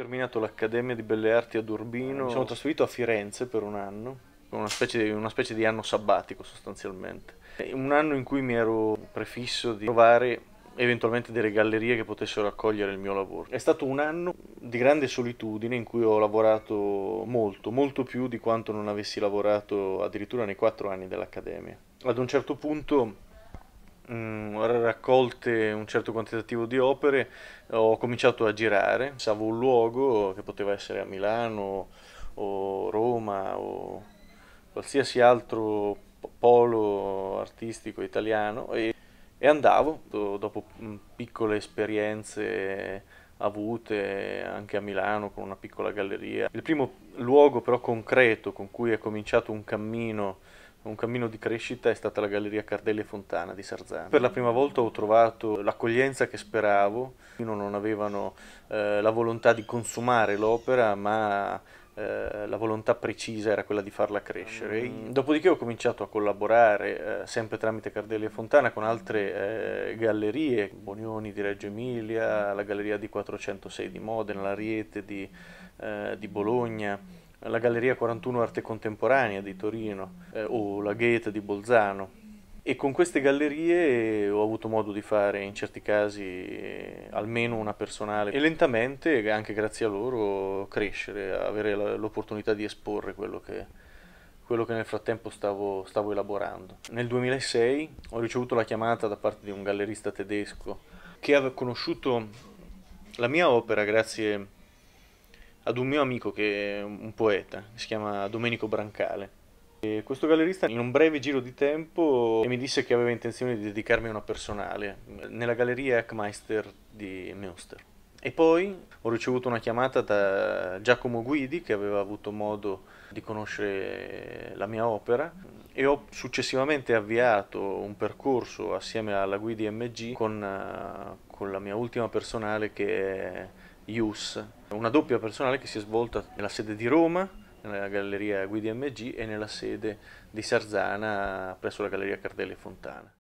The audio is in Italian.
terminato l'Accademia di Belle Arti ad Urbino, mi sono trasferito a Firenze per un anno, una specie di, una specie di anno sabbatico sostanzialmente. Un anno in cui mi ero prefisso di trovare eventualmente delle gallerie che potessero accogliere il mio lavoro. È stato un anno di grande solitudine in cui ho lavorato molto, molto più di quanto non avessi lavorato addirittura nei quattro anni dell'Accademia. Ad un certo punto Mm, raccolte un certo quantitativo di opere, ho cominciato a girare, pensavo un luogo che poteva essere a Milano o Roma o qualsiasi altro polo artistico italiano e, e andavo dopo mm, piccole esperienze avute anche a Milano con una piccola galleria. Il primo luogo però concreto con cui è cominciato un cammino, un cammino di crescita è stata la Galleria Cardelli e Fontana di Sarzano. Per la prima volta ho trovato l'accoglienza che speravo, non avevano eh, la volontà di consumare l'opera ma eh, la volontà precisa era quella di farla crescere. Mm. Dopodiché ho cominciato a collaborare, eh, sempre tramite Cardelli e Fontana, con altre eh, gallerie, Bonioni di Reggio Emilia, la galleria di 406 di Modena, l'Ariete di, eh, di Bologna, la galleria 41 Arte Contemporanea di Torino eh, o la Goethe di Bolzano e con queste gallerie eh, ho avuto modo di fare in certi casi eh, almeno una personale e lentamente, anche grazie a loro, crescere, avere l'opportunità di esporre quello che, quello che nel frattempo stavo, stavo elaborando. Nel 2006 ho ricevuto la chiamata da parte di un gallerista tedesco che aveva conosciuto la mia opera grazie ad un mio amico che è un poeta, si chiama Domenico Brancale e questo gallerista in un breve giro di tempo mi disse che aveva intenzione di dedicarmi a una personale nella galleria Eckmeister di Münster. E poi ho ricevuto una chiamata da Giacomo Guidi che aveva avuto modo di conoscere la mia opera e ho successivamente avviato un percorso assieme alla Guidi MG con, eh, con la mia ultima personale che è IUS, una doppia personale che si è svolta nella sede di Roma nella galleria Guidi MG e nella sede di Sarzana presso la galleria Cardelli Fontana.